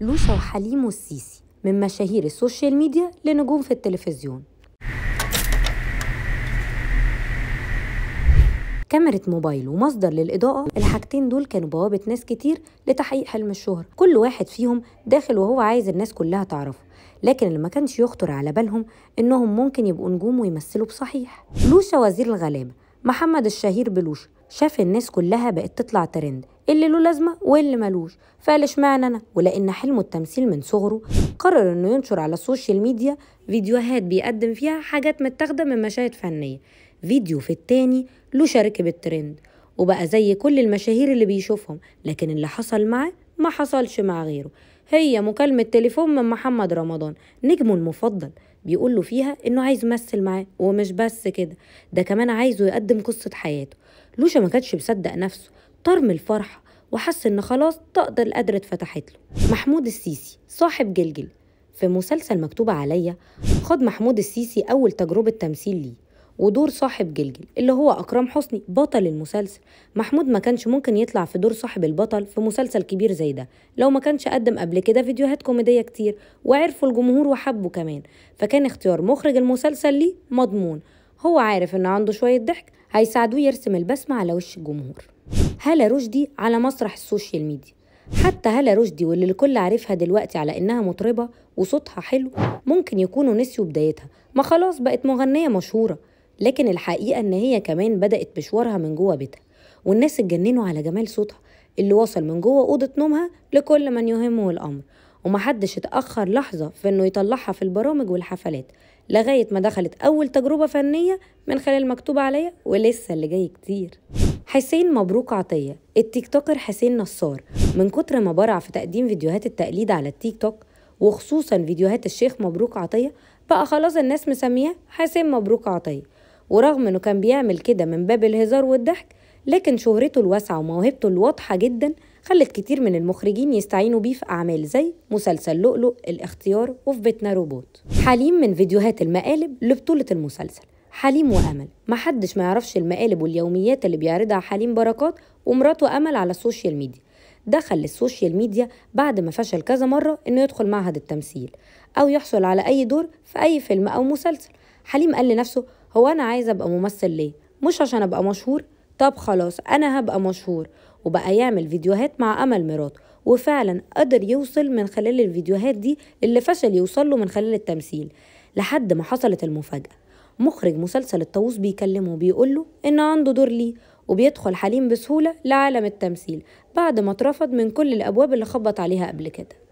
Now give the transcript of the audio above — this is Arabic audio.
لوشا وحليم والسيسي من مشاهير السوشيال ميديا لنجوم في التلفزيون كاميرا موبايل ومصدر للإضاءة الحاجتين دول كانوا بوابة ناس كتير لتحقيق حلم الشهرة كل واحد فيهم داخل وهو عايز الناس كلها تعرفه لكن اللي ما كانش يخطر على بالهم إنهم ممكن يبقوا نجوم ويمثلوا بصحيح لوشا وزير الغلابة محمد الشهير بلوشة شاف الناس كلها بقت تطلع ترند اللي له لازمه واللي ملوش فقال اشمعنى انا ولان حلمه التمثيل من صغره قرر انه ينشر على السوشيال ميديا فيديوهات بيقدم فيها حاجات متاخده من مشاهد فنيه فيديو في التاني له شارك بالترند وبقى زي كل المشاهير اللي بيشوفهم لكن اللي حصل معاه ما حصلش مع غيره هي مكالمة تليفون من محمد رمضان نجمه المفضل بيقول له فيها انه عايز يمثل معاه ومش بس كده ده كمان عايزه يقدم قصه حياته لوشا ما كانش مصدق نفسه طار من الفرحه وحس ان خلاص طاقة القدرة اتفتحت له محمود السيسي صاحب جلجل في مسلسل مكتوب عليا خد محمود السيسي اول تجربه تمثيل ليه ودور صاحب جلجل اللي هو أكرم حسني بطل المسلسل محمود ما كانش ممكن يطلع في دور صاحب البطل في مسلسل كبير زي ده لو ما كانش قدم قبل كده فيديوهات كوميدية كتير وعرفوا الجمهور وحبه كمان فكان اختيار مخرج المسلسل ليه مضمون هو عارف إن عنده شوية ضحك هيساعدوه يرسم البسمة على وش الجمهور هالة رشدي على مسرح السوشيال ميديا حتى هالة رشدي واللي الكل عارفها دلوقتي على إنها مطربة وصوتها حلو ممكن يكونوا نسيوا بدايتها ما خلاص بقت مغنية مشهورة لكن الحقيقة إن هي كمان بدأت مشوارها من جوه بيتها والناس اتجننوا على جمال صوتها اللي وصل من جوه أوضة نومها لكل من يهمه الأمر ومحدش اتأخر لحظة في إنه يطلعها في البرامج والحفلات لغاية ما دخلت أول تجربة فنية من خلال مكتوب عليا ولسه اللي جاي كتير حسين مبروك عطية التيك توكر حسين نصار من كتر ما برع في تقديم فيديوهات التقليد على التيك توك وخصوصا فيديوهات الشيخ مبروك عطية بقى خلاص الناس مسمياه حسين مبروك عطية ورغم انه كان بيعمل كده من باب الهزار والضحك لكن شهرته الواسعة وموهبته الواضحة جدا خلت كتير من المخرجين يستعينوا بيه في أعمال زي مسلسل لؤلؤ الاختيار وفي بيتنا روبوت حليم من فيديوهات المقالب لبطولة المسلسل حليم وأمل محدش ما يعرفش المقالب واليوميات اللي بيعرضها حليم بركات ومراته أمل على السوشيال ميديا دخل للسوشيال ميديا بعد ما فشل كذا مرة إنه يدخل معهد التمثيل أو يحصل على أي دور في أي فيلم أو مسلسل حليم قال لنفسه هو انا عايزه ابقى ممثل ليه مش عشان ابقى مشهور طب خلاص انا هبقى مشهور وبقى يعمل فيديوهات مع امل مراته وفعلا قدر يوصل من خلال الفيديوهات دي اللي فشل يوصل له من خلال التمثيل لحد ما حصلت المفاجاه مخرج مسلسل الطاووس بيكلمه وبيقول له ان عنده دور ليه وبيدخل حليم بسهوله لعالم التمثيل بعد ما اترفض من كل الابواب اللي خبط عليها قبل كده